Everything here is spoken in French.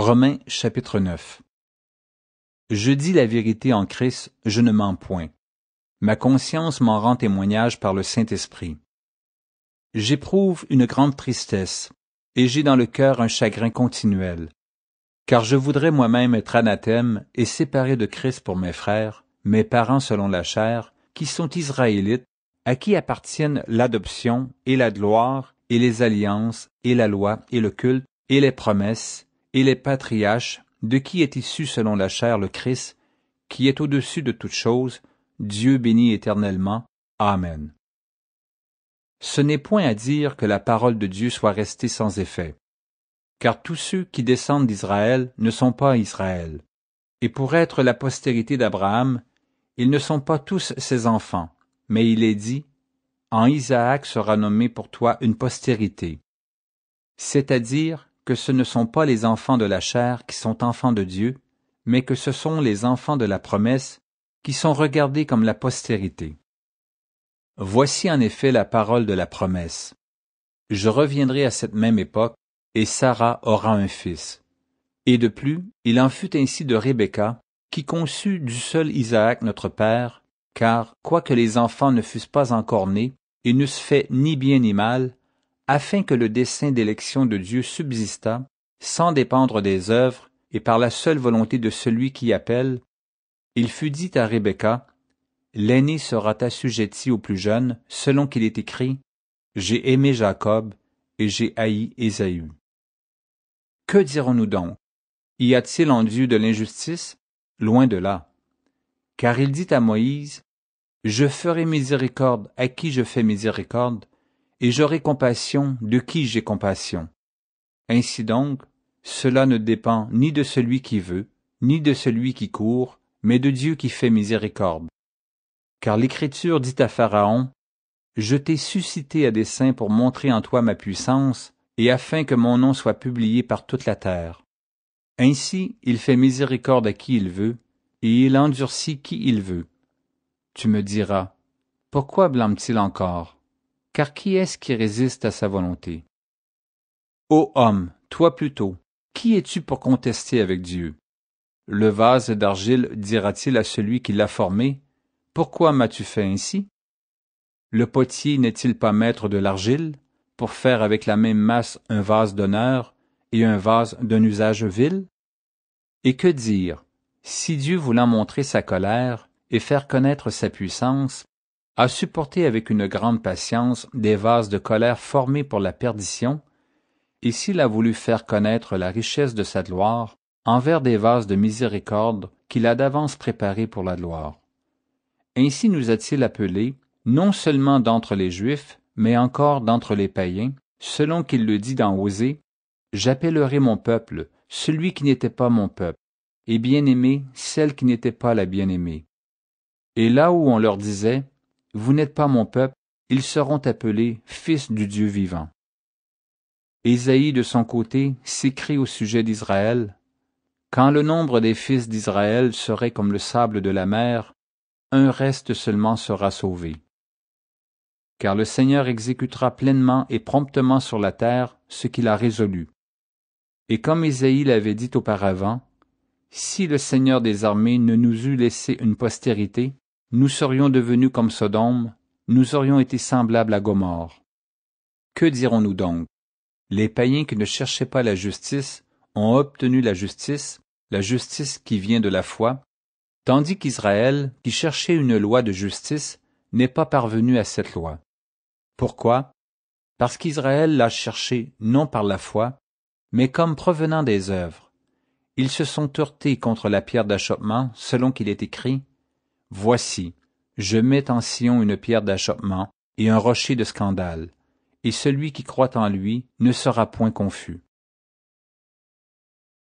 Romains chapitre 9 Je dis la vérité en Christ, je ne mens point. Ma conscience m'en rend témoignage par le Saint-Esprit. J'éprouve une grande tristesse, et j'ai dans le cœur un chagrin continuel. Car je voudrais moi-même être anathème et séparé de Christ pour mes frères, mes parents selon la chair, qui sont israélites, à qui appartiennent l'adoption et la gloire et les alliances et la loi et le culte et les promesses et les patriarches, de qui est issu selon la chair le Christ, qui est au-dessus de toutes choses, Dieu béni éternellement. Amen. Ce n'est point à dire que la parole de Dieu soit restée sans effet, car tous ceux qui descendent d'Israël ne sont pas Israël, et pour être la postérité d'Abraham, ils ne sont pas tous ses enfants, mais il est dit, En Isaac sera nommé pour toi une postérité, c'est-à-dire que ce ne sont pas les enfants de la chair qui sont enfants de Dieu, mais que ce sont les enfants de la promesse qui sont regardés comme la postérité. Voici en effet la parole de la promesse. Je reviendrai à cette même époque, et Sarah aura un fils. Et de plus, il en fut ainsi de Rebecca, qui conçut du seul Isaac notre père, car, quoique les enfants ne fussent pas encore nés, et n'eussent fait ni bien ni mal, afin que le dessein d'élection de Dieu subsistât, sans dépendre des œuvres et par la seule volonté de celui qui appelle, il fut dit à Rebecca, L'aîné sera assujetti au plus jeune, selon qu'il est écrit, J'ai aimé Jacob et j'ai haï Ésaü. Que dirons-nous donc Y a-t-il en Dieu de l'injustice Loin de là. Car il dit à Moïse, Je ferai miséricorde à qui je fais miséricorde, et j'aurai compassion de qui j'ai compassion. Ainsi donc, cela ne dépend ni de celui qui veut, ni de celui qui court, mais de Dieu qui fait miséricorde. Car l'Écriture dit à Pharaon, Je t'ai suscité à dessein pour montrer en toi ma puissance, et afin que mon nom soit publié par toute la terre. Ainsi il fait miséricorde à qui il veut, et il endurcit qui il veut. Tu me diras, Pourquoi blâme-t-il encore car qui est-ce qui résiste à sa volonté Ô homme, toi plutôt, qui es-tu pour contester avec Dieu Le vase d'argile dira-t-il à celui qui l'a formé, Pourquoi m'as-tu fait ainsi Le potier n'est-il pas maître de l'argile pour faire avec la même masse un vase d'honneur et un vase d'un usage vil Et que dire si Dieu voulant montrer sa colère et faire connaître sa puissance, a supporté avec une grande patience des vases de colère formés pour la perdition, et s'il a voulu faire connaître la richesse de sa gloire envers des vases de miséricorde qu'il a d'avance préparés pour la gloire. Ainsi nous a-t-il appelés, non seulement d'entre les Juifs, mais encore d'entre les païens, selon qu'il le dit dans Osée, J'appellerai mon peuple, celui qui n'était pas mon peuple, et bien aimé, celle qui n'était pas la bien-aimée. Et là où on leur disait, vous n'êtes pas mon peuple, ils seront appelés fils du Dieu vivant. Ésaïe, de son côté, s'écrit au sujet d'Israël, Quand le nombre des fils d'Israël serait comme le sable de la mer, un reste seulement sera sauvé. Car le Seigneur exécutera pleinement et promptement sur la terre ce qu'il a résolu. Et comme Ésaïe l'avait dit auparavant, si le Seigneur des armées ne nous eût laissé une postérité, nous serions devenus comme Sodome, nous aurions été semblables à Gomorre. Que dirons-nous donc Les païens qui ne cherchaient pas la justice ont obtenu la justice, la justice qui vient de la foi, tandis qu'Israël, qui cherchait une loi de justice, n'est pas parvenu à cette loi. Pourquoi Parce qu'Israël l'a cherchée non par la foi, mais comme provenant des œuvres. Ils se sont heurtés contre la pierre d'achoppement, selon qu'il est écrit, Voici, je mets en Sion une pierre d'achoppement et un rocher de scandale, et celui qui croit en lui ne sera point confus.